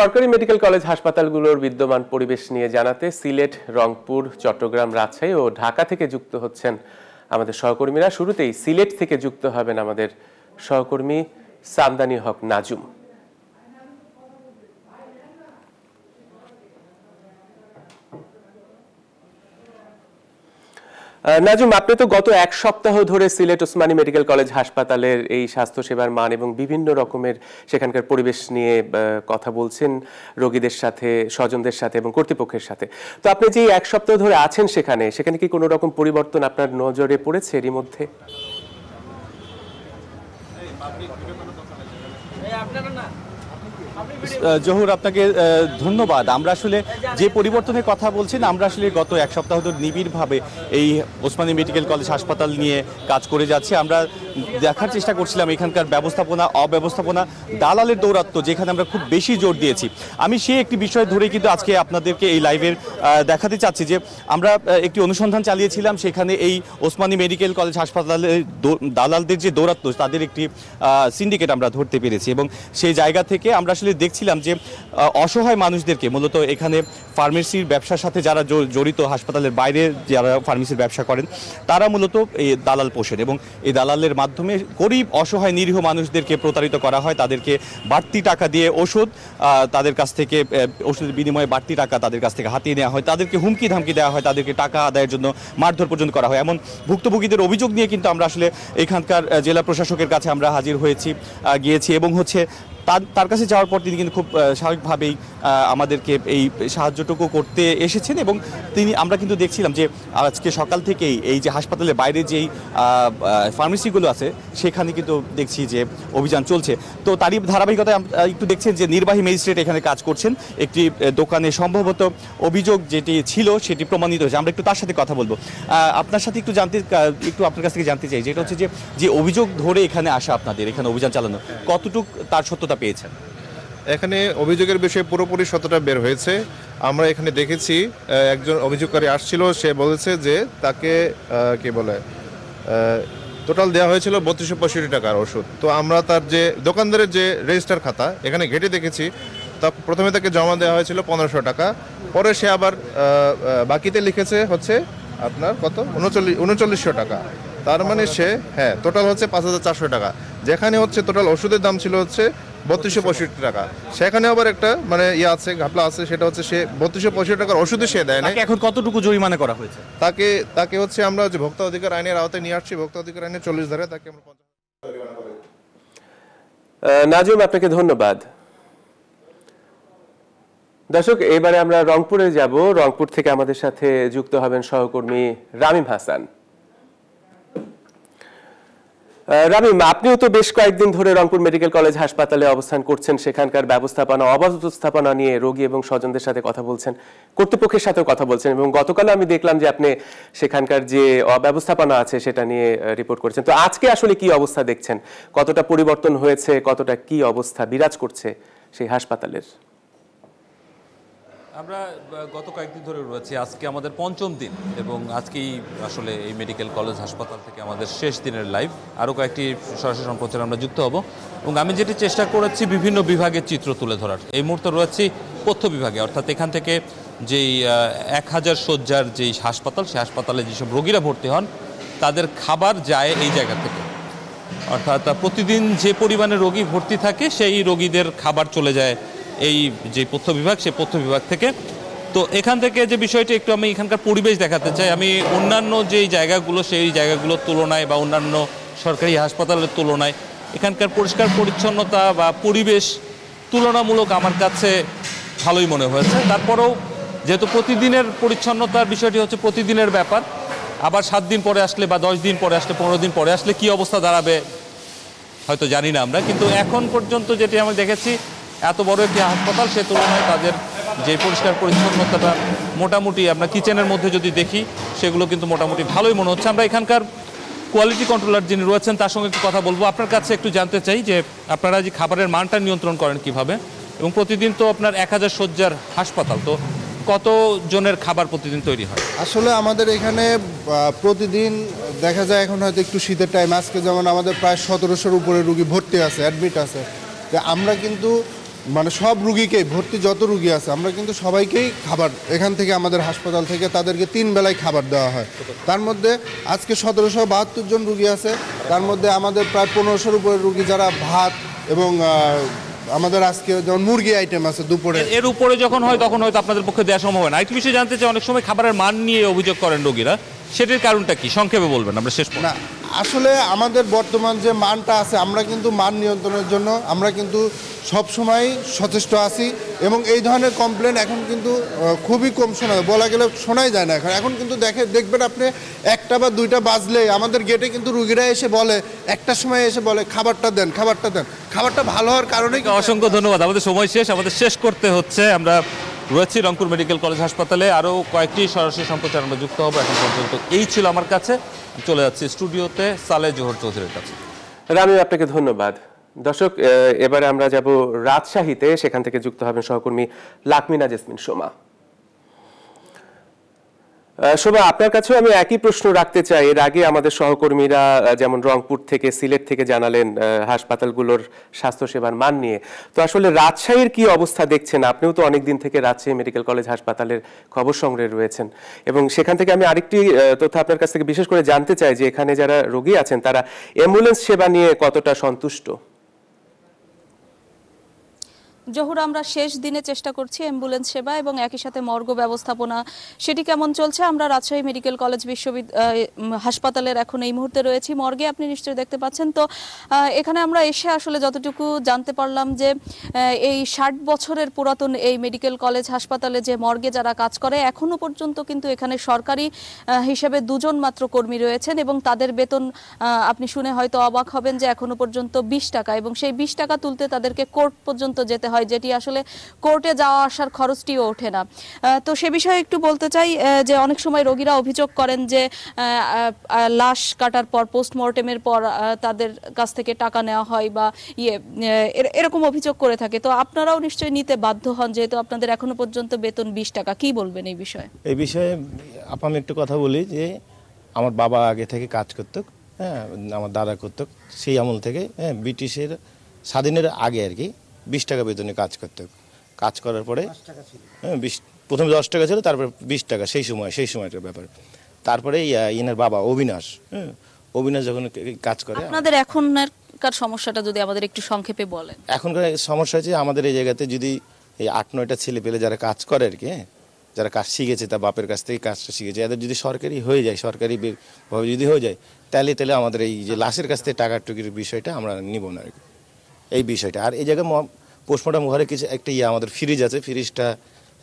সরকারি medical college হাসপাতালগুলোর বিদ্যমান পরিবেশ নিয়ে জানাতে সিলেট রংপুর চট্টগ্রাম রাজশাহী ও ঢাকা থেকে যুক্ত হচ্ছেন আমাদের সহকর্মীরা শুরুতেই সিলেট থেকে যুক্ত হবেন আমাদের সহকর্মী সামদানি হক নাজুম নাজুম আপনি তো গত এক সপ্তাহ ধরে সিলেট ওসমানী মেডিকেল কলেজ হাসপাতালের এই স্বাস্থ্যসেবার মান এবং বিভিন্ন রকমের সেখানকার পরিবেশ নিয়ে কথা বলছেন রোগীদের সাথে স্বজনদের সাথে এবং কর্তৃপক্ষের সাথে তো আপনি যে এক সপ্তাহ ধরে আছেন সেখানে সেখানে কি কোনো রকম পরিবর্তন আপনার নজরে পড়েছে এরই মধ্যে জহুর আপনাকে ধন্যবাদ আমরা আসলে যে পরিবর্তনের কথা বলছেন আমরা আসলে গত এক সপ্তাহ ধরে নিবিড়ভাবে এই ওসমানী মেডিকেল কলেজ হাসপাতাল নিয়ে কাজ করে যাচ্ছি আমরা দেখার চেষ্টা করছিলাম এখানকার ব্যবস্থাপনা অব্যবস্থাপনা দালালের দৌরাত্ম যেখানে আমরা খুব বেশি জোর দিয়েছি আমি সেই একটি বিষয় ধরে কিন্তু আজকে আপনাদেরকে এই লাইভের দেখাতে চাচ্ছি যে আমরা একটি অনুসন্ধান চালিয়েছিলাম সেখানে এই ওসমানী মেডিকেল কলেজ হাসপাতালের দালালদের যে দৌরাত্ম তাদের একটি সিন্ডিকেট আমরা ধরতে পেরেছি এবং সেই জায়গা থেকে আমরা আসলে দেখছিলাম বলছিলাম যে অসহায় মানুষদেরকে মূলত এখানে ফার্মেসির ব্যবসার সাথে যারা জড়িত হাসপাতালের বাইরে যারা ফার্মেসির ব্যবসা করেন তারা মূলত এই দালাল পোষেন এবং এই দালালের মাধ্যমে গরিব অসহায় নিরীহ মানুষদেরকে প্রতারিত করা হয় তাদেরকে বাড়তি টাকা দিয়ে ওষুধ তাদের কাছ থেকে ওষুধের বিনিময়ে বাড়তি টাকা তাদের কাছ থেকে হাতিয়ে নেওয়া হয় তাদেরকে হুমকি ধামকি দেওয়া হয় তাদেরকে টাকা আদায়ের জন্য মারধর পর্যন্ত করা হয় এমন ভুক্তভোগীদের অভিযোগ নিয়ে কিন্তু আমরা আসলে এখানকার জেলা প্রশাসকের কাছে আমরা হাজির হয়েছি গিয়েছি এবং হচ্ছে তার কাছে যাওয়ার পর তিনি কিন্তু খুব স্বাভাবিকভাবেই আমাদেরকে এই সাহায্যটুকু করতে এসেছেন এবং তিনি আমরা কিন্তু দেখছিলাম যে আজকে সকাল থেকেই এই যে হাসপাতালের বাইরে যেই ফার্মেসিগুলো আছে সেখানে কিন্তু দেখছি যে অভিযান চলছে তো তারই ধারাবাহিকতায় একটু দেখছেন যে নির্বাহী ম্যাজিস্ট্রেট এখানে কাজ করছেন একটি দোকানে সম্ভবত অভিযোগ যেটি ছিল সেটি প্রমাণিত হয়েছে আমরা একটু তার সাথে কথা বলবো আপনার সাথে একটু জানতে একটু আপনার কাছ থেকে জানতে চাই যেটা হচ্ছে যে যে অভিযোগ ধরে এখানে আসা আপনাদের এখানে অভিযান চালানো কতটুক তার সত্য সততা পেয়েছেন এখানে অভিযোগের বিষয়ে পুরোপুরি সততা বের হয়েছে আমরা এখানে দেখেছি একজন অভিযোগকারী আসছিল সে বলেছে যে তাকে কি বলে টোটাল দেওয়া হয়েছিল বত্রিশশো পঁয়ষট্টি টাকার ওষুধ তো আমরা তার যে দোকানদারের যে রেজিস্টার খাতা এখানে ঘেটে দেখেছি তা প্রথমে তাকে জমা দেওয়া হয়েছিল পনেরোশো টাকা পরে সে আবার বাকিতে লিখেছে হচ্ছে আপনার কত উনচল্লিশ উনচল্লিশশো টাকা তার মানে সে হ্যাঁ টোটাল হচ্ছে পাঁচ হাজার চারশো টাকা যেখানে হচ্ছে টোটাল ওষুধের দাম ছিল হচ্ছে বত্রিশশো পঁয়ষট্টি টাকা সেখানে আবার একটা মানে ইয়ে আছে ঘাপলা আছে সেটা হচ্ছে সে বত্রিশশো পঁয়ষট্টি টাকার ওষুধে সে দেয় না এখন কতটুকু জরিমানা করা হয়েছে তাকে তাকে হচ্ছে আমরা হচ্ছে ভোক্তা অধিকার আইনের আওতায় নিয়ে আসছি ভোক্তা অধিকার আইনের চল্লিশ ধারে তাকে আমরা নাজিম আপনাকে ধন্যবাদ দর্শক এবারে আমরা রংপুরে যাব রংপুর থেকে আমাদের সাথে যুক্ত হবেন সহকর্মী রামিম হাসান রামিম আপনিও তো বেশ কয়েকদিন ধরে রংপুর মেডিকেল কলেজ হাসপাতালে অবস্থান করছেন সেখানকার ব্যবস্থাপনা অব্যবস্থাপনা নিয়ে রোগী এবং স্বজনদের সাথে কথা বলছেন কর্তৃপক্ষের সাথেও কথা বলছেন এবং গতকাল আমি দেখলাম যে আপনি সেখানকার যে অব্যবস্থাপনা আছে সেটা নিয়ে রিপোর্ট করেছেন তো আজকে আসলে কি অবস্থা দেখছেন কতটা পরিবর্তন হয়েছে কতটা কি অবস্থা বিরাজ করছে সেই হাসপাতালের আমরা গত কয়েকদিন ধরে রয়েছি আজকে আমাদের পঞ্চম দিন এবং আজকেই আসলে এই মেডিকেল কলেজ হাসপাতাল থেকে আমাদের শেষ দিনের লাইভ আরও কয়েকটি সরাসরি সম্প্রচারে আমরা যুক্ত হব এবং আমি যেটি চেষ্টা করেছি বিভিন্ন বিভাগের চিত্র তুলে ধরার এই মুহূর্তে রয়েছি তথ্য বিভাগে অর্থাৎ এখান থেকে যেই এক হাজার শয্যার যেই হাসপাতাল সেই হাসপাতালে যেসব রোগীরা ভর্তি হন তাদের খাবার যায় এই জায়গা থেকে অর্থাৎ প্রতিদিন যে পরিমাণে রোগী ভর্তি থাকে সেই রোগীদের খাবার চলে যায় এই যে পথ্য বিভাগ সেই পথ্য বিভাগ থেকে তো এখান থেকে যে বিষয়টি একটু আমি এখানকার পরিবেশ দেখাতে চাই আমি অন্যান্য যেই জায়গাগুলো সেই জায়গাগুলোর তুলনায় বা অন্যান্য সরকারি হাসপাতালের তুলনায় এখানকার পরিষ্কার পরিচ্ছন্নতা বা পরিবেশ তুলনামূলক আমার কাছে ভালোই মনে হয়েছে তারপরেও যেহেতু প্রতিদিনের পরিচ্ছন্নতার বিষয়টি হচ্ছে প্রতিদিনের ব্যাপার আবার সাত দিন পরে আসলে বা দশ দিন পরে আসলে পনেরো দিন পরে আসলে কি অবস্থা দাঁড়াবে হয়তো জানি না আমরা কিন্তু এখন পর্যন্ত যেটি আমি দেখেছি এত বড় একটি হাসপাতাল সে তুলনায় তাদের যে পরিষ্কার পরিচ্ছন্নতাটা মোটামুটি আমরা কিচেনের মধ্যে যদি দেখি সেগুলো কিন্তু মোটামুটি ভালোই মনে হচ্ছে আমরা এখানকার কোয়ালিটি কন্ট্রোলার যিনি রয়েছেন তার সঙ্গে একটু কথা বলবো আপনার কাছে একটু জানতে চাই যে আপনারা যে খাবারের মানটা নিয়ন্ত্রণ করেন কিভাবে এবং প্রতিদিন তো আপনার এক হাজার শয্যার হাসপাতাল তো কত জনের খাবার প্রতিদিন তৈরি হয় আসলে আমাদের এখানে প্রতিদিন দেখা যায় এখন হয়তো একটু শীতের টাইম আজকে যেমন আমাদের প্রায় সতেরোশোর উপরে রুগী ভর্তি আছে অ্যাডমিট আছে আমরা কিন্তু মানে সব রুগীকে ভর্তি যত রুগী আছে আমরা কিন্তু সবাইকেই খাবার এখান থেকে আমাদের হাসপাতাল থেকে তাদেরকে তিন বেলায় খাবার দেওয়া হয় তার মধ্যে আজকে সতেরোশো বাহাত্তর জন রুগী আছে তার মধ্যে আমাদের প্রায় পনেরোশোর উপরে রুগী যারা ভাত এবং আমাদের আজকে যেমন মুরগি আইটেম আছে দুপুরে এর উপরে যখন হয় তখন হয়তো আপনাদের পক্ষে দেওয়া সম্ভব হয় না আরেকটি বিষয়ে জানতে চাই অনেক সময় খাবারের মান নিয়ে অভিযোগ করেন রুগীরা সেটির কারণটা কি সংক্ষেপে বলবেন আমরা শেষ না আসলে আমাদের বর্তমান যে মানটা আছে আমরা কিন্তু মান নিয়ন্ত্রণের জন্য আমরা কিন্তু সময় সচেষ্ট আছি এবং এই ধরনের কমপ্লেন এখন কিন্তু খুবই কম শোনা যায় বলা গেলে শোনাই যায় না এখন এখন কিন্তু দেখে দেখবেন আপনি একটা বা দুইটা বাজলে আমাদের গেটে কিন্তু রুগীরা এসে বলে একটা সময় এসে বলে খাবারটা দেন খাবারটা দেন খাবারটা ভালো হওয়ার কারণে অসংখ্য ধন্যবাদ আমাদের সময় শেষ আমাদের শেষ করতে হচ্ছে আমরা রয়েছি রংপুর মেডিকেল কলেজ হাসপাতালে আরও কয়েকটি সরাসরি সম্প্রচার আমরা যুক্ত হবো এখন পর্যন্ত এই ছিল আমার কাছে চলে যাচ্ছি স্টুডিওতে সালে জোহর চৌধুরীর কাছে রানু আপনাকে ধন্যবাদ দর্শক এবারে আমরা যাব রাজশাহীতে সেখান থেকে যুক্ত হবেন সহকর্মী লাকমিনা জেসমিন সোমা শোভা আপনার কাছেও আমি একই প্রশ্ন রাখতে চাই এর আগে আমাদের সহকর্মীরা যেমন রংপুর থেকে সিলেট থেকে জানালেন হাসপাতালগুলোর স্বাস্থ্যসেবার মান নিয়ে তো আসলে রাজশাহীর কি অবস্থা দেখছেন আপনিও তো অনেকদিন থেকে রাজশাহী মেডিকেল কলেজ হাসপাতালের খবর সংগ্রহে রয়েছেন এবং সেখান থেকে আমি আরেকটি তথ্য আপনার কাছ থেকে বিশেষ করে জানতে চাই যে এখানে যারা রোগী আছেন তারা অ্যাম্বুলেন্স সেবা নিয়ে কতটা সন্তুষ্ট জহুর আমরা শেষ দিনে চেষ্টা করছি অ্যাম্বুলেন্স সেবা এবং একই সাথে মর্গ ব্যবস্থাপনা সেটি কেমন চলছে আমরা রাজশাহী মেডিকেল কলেজ বিশ্ববিদ্যালয় হাসপাতালের এখন এই মুহূর্তে রয়েছি মর্গে আপনি নিশ্চয়ই দেখতে পাচ্ছেন তো এখানে আমরা এসে আসলে যতটুকু জানতে পারলাম যে এই ষাট বছরের পুরাতন এই মেডিকেল কলেজ হাসপাতালে যে মর্গে যারা কাজ করে এখনও পর্যন্ত কিন্তু এখানে সরকারি হিসেবে দুজন মাত্র কর্মী রয়েছেন এবং তাদের বেতন আপনি শুনে হয়তো অবাক হবেন যে এখনও পর্যন্ত বিশ টাকা এবং সেই বিশ টাকা তুলতে তাদেরকে কোর্ট পর্যন্ত যেতে হয় হয় যেটি আসলে কোর্টে যাওয়া আসার খরচটিও ওঠে না তো সে বিষয়ে একটু বলতে চাই যে অনেক সময় রোগীরা অভিযোগ করেন যে লাশ কাটার পর পোস্টমর্টেমের পর তাদের কাছ থেকে টাকা নেওয়া হয় বা ইয়ে এরকম অভিযোগ করে থাকে তো আপনারাও নিশ্চয়ই নিতে বাধ্য হন যেহেতু আপনাদের এখনো পর্যন্ত বেতন বিশ টাকা কি বলবেন এই বিষয়ে এই বিষয়ে আপাম একটু কথা বলি যে আমার বাবা আগে থেকে কাজ করত হ্যাঁ আমার দাদা করত সেই আমল থেকে হ্যাঁ ব্রিটিশের স্বাধীনের আগে আর কি বিশ টাকা বেতনে কাজ করতে কাজ করার পরে হ্যাঁ বিশ প্রথমে দশ টাকা ছিল তারপরে বিশ টাকা সেই সময় সেই সময়টার ব্যাপার তারপরে ইনার বাবা অবিনাশ হ্যাঁ অবিনাশ যখন কাজ করে আপনাদের এখন এখনকার সমস্যাটা যদি আমাদের একটু সংক্ষেপে বলেন এখনকার সমস্যা হচ্ছে আমাদের এই জায়গাতে যদি এই আট নয়টা ছেলে পেলে যারা কাজ করে আর কি হ্যাঁ, যারা কাজ শিখেছে তার বাপের কাছ থেকে কাজটা শিখেছে এদের যদি সরকারি হয়ে যায় সরকারি ভাবে যদি হয়ে যায় তাহলে তাহলে আমাদের এই যে লাশের কাছ থেকে টাকা টুকির বিষয়টা আমরা নিব না আর কি এই বিষয়টা আর এই জায়গায় পোস্টমর্টম ঘরে কিছু একটা ইয়ে আমাদের ফ্রিজ আছে ফ্রিজটা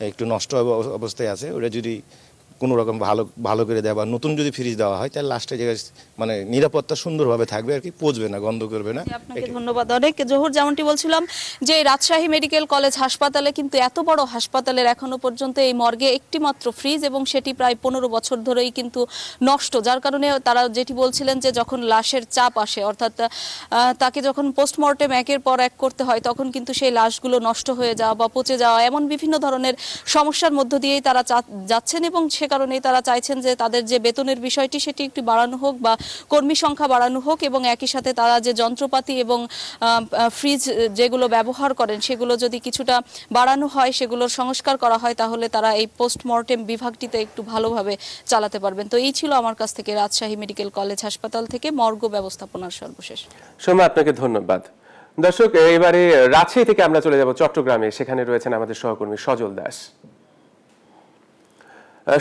একটু নষ্ট অবস্থায় আছে ওটা যদি কোনো রকম ভালো ভালো করে দেওয়া বা নতুন যদি ফ্রিজ দেওয়া হয় তাহলে লাস্টে জায়গায় মানে নিরাপত্তা সুন্দরভাবে থাকবে আর কি পচবে না গন্ধ করবে না আপনাকে ধন্যবাদ অনেক জহুর যেমনটি বলছিলাম যে রাজশাহী মেডিকেল কলেজ হাসপাতালে কিন্তু এত বড় হাসপাতালের এখনো পর্যন্ত এই মর্গে একটি মাত্র ফ্রিজ এবং সেটি প্রায় পনেরো বছর ধরেই কিন্তু নষ্ট যার কারণে তারা যেটি বলছিলেন যে যখন লাশের চাপ আসে অর্থাৎ তাকে যখন পোস্টমর্টেম একের পর এক করতে হয় তখন কিন্তু সেই লাশগুলো নষ্ট হয়ে যাওয়া বা পচে যাওয়া এমন বিভিন্ন ধরনের সমস্যার মধ্য দিয়েই তারা যাচ্ছেন এবং সে কারণেই তারা চাইছেন যে তাদের যে বেতনের বিষয়টি সেটি একটু বাড়ানো হোক বা কর্মী সংখ্যা বাড়ানো হোক এবং একই সাথে তারা যে যন্ত্রপাতি এবং ফ্রিজ যেগুলো ব্যবহার করেন সেগুলো যদি কিছুটা বাড়ানো হয় সেগুলোর সংস্কার করা হয় তাহলে তারা এই পোস্টমর্টেম বিভাগটিতে একটু ভালোভাবে চালাতে পারবেন তো এই ছিল আমার কাছ থেকে রাজশাহী মেডিকেল কলেজ হাসপাতাল থেকে মর্গ ব্যবস্থাপনার সর্বশেষ সময় আপনাকে ধন্যবাদ দর্শক এবারে রাজশাহী থেকে আমরা চলে যাব চট্টগ্রামে সেখানে রয়েছেন আমাদের সহকর্মী সজল দাস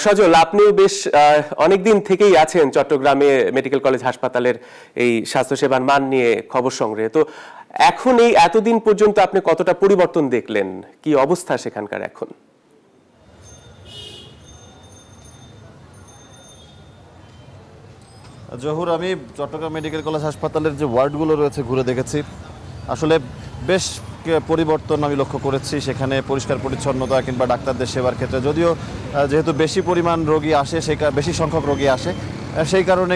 সজল আপনিও বেশ অনেকদিন থেকেই আছেন চট্টগ্রামে মেডিকেল কলেজ হাসপাতালের এই স্বাস্থ্যসেবার মান নিয়ে খবর সংগ্রহে তো এখন এই এতদিন পর্যন্ত আপনি কতটা পরিবর্তন দেখলেন কি অবস্থা সেখানকার এখন জহুর আমি চট্টগ্রাম মেডিকেল কলেজ হাসপাতালের যে ওয়ার্ডগুলো রয়েছে ঘুরে দেখেছি আসলে বেশ পরিবর্তন আমি লক্ষ্য করেছি সেখানে পরিষ্কার পরিচ্ছন্নতা কিংবা ডাক্তারদের সেবার ক্ষেত্রে যদিও যেহেতু বেশি পরিমাণ রোগী আসে সে বেশি সংখ্যক রোগী আসে সেই কারণে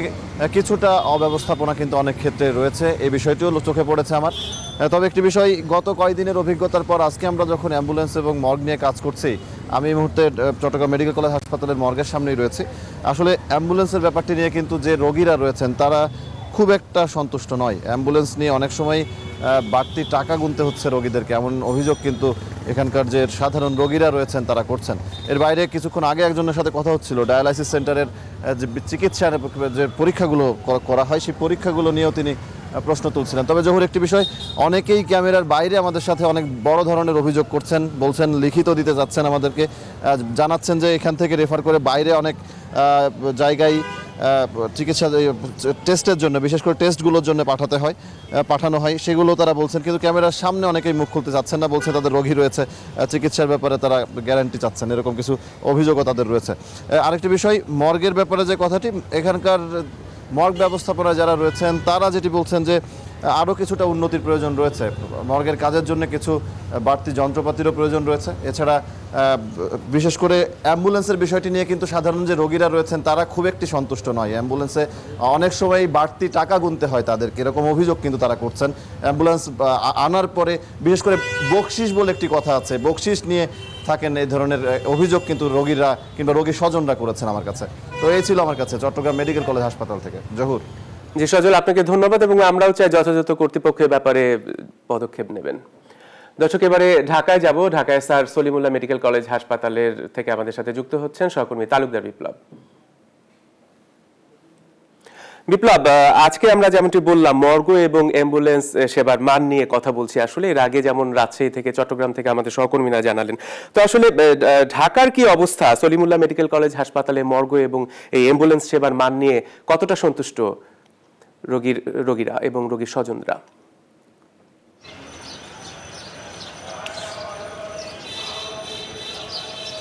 কিছুটা অব্যবস্থাপনা কিন্তু অনেক ক্ষেত্রে রয়েছে এই বিষয়টিও চোখে পড়েছে আমার তবে একটি বিষয় গত কয়েকদিনের অভিজ্ঞতার পর আজকে আমরা যখন অ্যাম্বুলেন্স এবং মর্গ নিয়ে কাজ করছি আমি এই মুহূর্তে চট্টগ্রাম মেডিকেল কলেজ হাসপাতালের মর্গের সামনেই রয়েছে আসলে অ্যাম্বুলেন্সের ব্যাপারটি নিয়ে কিন্তু যে রোগীরা রয়েছেন তারা খুব একটা সন্তুষ্ট নয় অ্যাম্বুলেন্স নিয়ে অনেক সময় বাড়তি টাকা গুনতে হচ্ছে রোগীদেরকে এমন অভিযোগ কিন্তু এখানকার যে সাধারণ রোগীরা রয়েছেন তারা করছেন এর বাইরে কিছুক্ষণ আগে একজনের সাথে কথা হচ্ছিল ডায়ালাইসিস সেন্টারের যে চিকিৎসার যে পরীক্ষাগুলো করা হয় সেই পরীক্ষাগুলো নিয়েও তিনি প্রশ্ন তুলছিলেন তবে জহুর একটি বিষয় অনেকেই ক্যামেরার বাইরে আমাদের সাথে অনেক বড় ধরনের অভিযোগ করছেন বলছেন লিখিত দিতে যাচ্ছেন আমাদেরকে জানাচ্ছেন যে এখান থেকে রেফার করে বাইরে অনেক জায়গায় চিকিৎসা টেস্টের জন্য বিশেষ করে টেস্টগুলোর জন্য পাঠাতে হয় পাঠানো হয় সেগুলো তারা বলছেন কিন্তু ক্যামেরার সামনে অনেকেই মুখ খুলতে চাচ্ছেন না বলছে তাদের রোগী রয়েছে চিকিৎসার ব্যাপারে তারা গ্যারান্টি চাচ্ছেন এরকম কিছু অভিযোগও তাদের রয়েছে আরেকটি বিষয় মর্গের ব্যাপারে যে কথাটি এখানকার মর্গ ব্যবস্থাপনায় যারা রয়েছেন তারা যেটি বলছেন যে আরও কিছুটা উন্নতির প্রয়োজন রয়েছে মর্গের কাজের জন্য কিছু বাড়তি যন্ত্রপাতিরও প্রয়োজন রয়েছে এছাড়া বিশেষ করে অ্যাম্বুলেন্সের বিষয়টি নিয়ে কিন্তু সাধারণ যে রোগীরা রয়েছেন তারা খুব একটি সন্তুষ্ট নয় অ্যাম্বুলেন্সে অনেক সময় বাড়তি টাকা গুনতে হয় তাদের এরকম অভিযোগ কিন্তু তারা করছেন অ্যাম্বুলেন্স আনার পরে বিশেষ করে বকশিস বলে একটি কথা আছে বকশিস নিয়ে থাকেন এই ধরনের অভিযোগ কিন্তু রোগীরা কিংবা রোগী স্বজনরা করেছেন আমার কাছে তো এই ছিল আমার কাছে চট্টগ্রাম মেডিকেল কলেজ হাসপাতাল থেকে জহুর জি সজল আপনাকে ধন্যবাদ এবং আমরাও চাই যথাযথ কর্তৃপক্ষের ব্যাপারে পদক্ষেপ নেবেন দর্শক এবারে ঢাকায় যাব ঢাকায় স্যার সলিমুল্লাহ মেডিকেল কলেজ হাসপাতালের থেকে আমাদের সাথে যুক্ত হচ্ছেন সহকর্মী তালুকদার বিপ্লব বিপ্লব আজকে আমরা যেমনটি বললাম মর্গ এবং অ্যাম্বুলেন্স সেবার মান নিয়ে কথা বলছি আসলে এর আগে যেমন রাজশাহী থেকে চট্টগ্রাম থেকে আমাদের সহকর্মীরা জানালেন তো আসলে ঢাকার কি অবস্থা সলিমুল্লাহ মেডিকেল কলেজ হাসপাতালে মর্গ এবং এই অ্যাম্বুলেন্স সেবার মান নিয়ে কতটা সন্তুষ্ট রোগীর রোগীরা এবং রোগীর স্বজনরা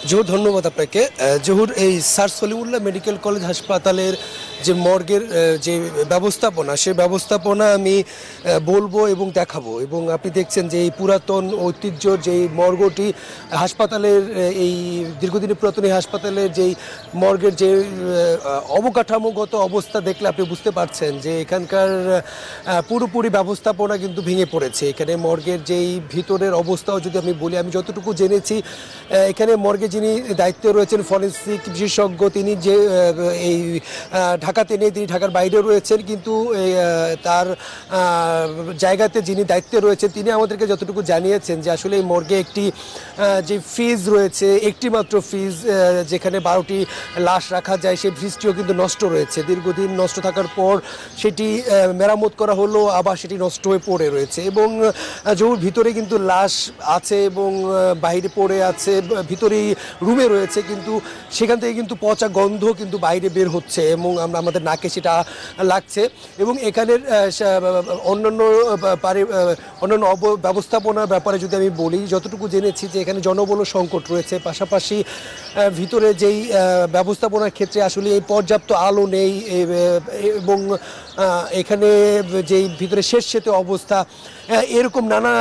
জহুর ধন্যবাদ আপনাকে জহুর এই সার সলিমুল্লাহ মেডিকেল কলেজ হাসপাতালের যে মর্গের যে ব্যবস্থাপনা সে ব্যবস্থাপনা আমি বলবো এবং দেখাবো এবং আপনি দেখছেন যে এই পুরাতন ঐতিহ্যর যেই মর্গটি হাসপাতালের এই দীর্ঘদিনের পুরাতন এই হাসপাতালের যেই মর্গের যে অবকাঠামোগত অবস্থা দেখলে আপনি বুঝতে পারছেন যে এখানকার পুরোপুরি ব্যবস্থাপনা কিন্তু ভেঙে পড়েছে এখানে মর্গের যেই ভিতরের অবস্থাও যদি আমি বলি আমি যতটুকু জেনেছি এখানে মর্গে যিনি দায়িত্বে রয়েছেন ফরেন্সিক বিশেষজ্ঞ তিনি যে এই ঢাকাতে নেই তিনি ঢাকার বাইরে রয়েছেন কিন্তু তার জায়গাতে যিনি দায়িত্বে রয়েছেন তিনি আমাদেরকে যতটুকু জানিয়েছেন যে আসলে এই মর্গে একটি যে ফ্রিজ রয়েছে একটি মাত্র ফ্রিজ যেখানে বারোটি লাশ রাখা যায় সেই ফ্রিজটিও কিন্তু নষ্ট রয়েছে দীর্ঘদিন নষ্ট থাকার পর সেটি মেরামত করা হলো আবার সেটি নষ্ট হয়ে পড়ে রয়েছে এবং জহুর ভিতরে কিন্তু লাশ আছে এবং বাইরে পড়ে আছে ভিতরেই রুমে রয়েছে কিন্তু সেখান থেকে কিন্তু পচা গন্ধ কিন্তু বাইরে বের হচ্ছে এবং আমরা আমাদের নাকে সেটা লাগছে এবং এখানের অন্যান্য পারি অন্যান্য ব্যবস্থাপনার ব্যাপারে যদি আমি বলি যতটুকু জেনেছি যে এখানে জনবল সংকট রয়েছে পাশাপাশি ভিতরে যেই ব্যবস্থাপনার ক্ষেত্রে আসলে এই পর্যাপ্ত আলো নেই এবং এখানে যেই ভিতরে শেষ সেতে অবস্থা এরকম নানা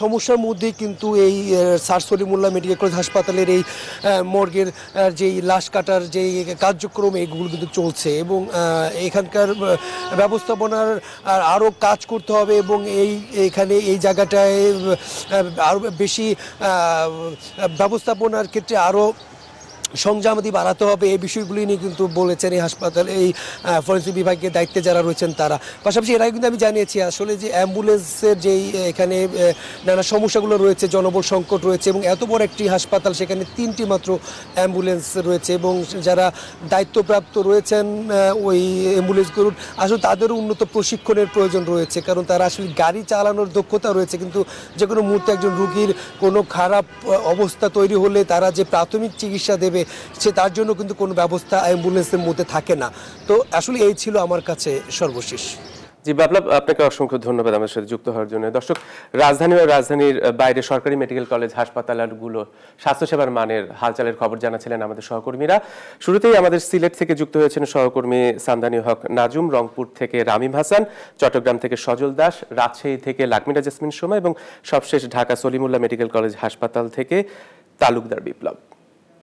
সমস্যার মধ্যে কিন্তু এই স্যার সলিমুল্লাহ মেডিকেল কলেজ হাসপাতালের এই মর্গের যেই লাশ কাটার যেই কার্যক্রম এইগুলো কিন্তু চলছে এবং এখানকার ব্যবস্থাপনার আরও কাজ করতে হবে এবং এই এখানে এই জায়গাটায় আরও বেশি ব্যবস্থাপনার ক্ষেত্রে আরও সংযমাতি বাড়াতে হবে এই বিষয়গুলি নিয়ে কিন্তু বলেছেন এই হাসপাতাল এই ফরেন্সিক বিভাগের দায়িত্বে যারা রয়েছেন তারা পাশাপাশি এরাই কিন্তু আমি জানিয়েছি আসলে যে অ্যাম্বুলেন্সের যেই এখানে নানা সমস্যাগুলো রয়েছে জনবল সংকট রয়েছে এবং এত বড় একটি হাসপাতাল সেখানে তিনটি মাত্র অ্যাম্বুলেন্স রয়েছে এবং যারা দায়িত্বপ্রাপ্ত রয়েছেন ওই অ্যাম্বুলেন্সগুলোর আসলে তাদেরও উন্নত প্রশিক্ষণের প্রয়োজন রয়েছে কারণ তারা আসলে গাড়ি চালানোর দক্ষতা রয়েছে কিন্তু যে কোনো মুহূর্তে একজন রুগীর কোনো খারাপ অবস্থা তৈরি হলে তারা যে প্রাথমিক চিকিৎসা দেবে সে তার জন্য কিন্তু কোনো ব্যবস্থা অ্যাম্বুলেন্সের মধ্যে থাকে না তো আসলে এই ছিল আমার কাছে সর্বশেষ জি বাবলা আপনাকে অসংখ্য ধন্যবাদ আমাদের সাথে যুক্ত হওয়ার জন্য দর্শক রাজধানী ও রাজধানীর বাইরে সরকারি মেডিকেল কলেজ হাসপাতালগুলো স্বাস্থ্যসেবার মানের হালচালের খবর জানাচ্ছিলেন আমাদের সহকর্মীরা শুরুতেই আমাদের সিলেট থেকে যুক্ত হয়েছেন সহকর্মী সান্দানি হক নাজুম রংপুর থেকে রামিম হাসান চট্টগ্রাম থেকে সজল দাস রাজশাহী থেকে লাকমিরা জাসমিন সোমা এবং সবশেষ ঢাকা সলিমুল্লাহ মেডিকেল কলেজ হাসপাতাল থেকে তালুকদার বিপ্লব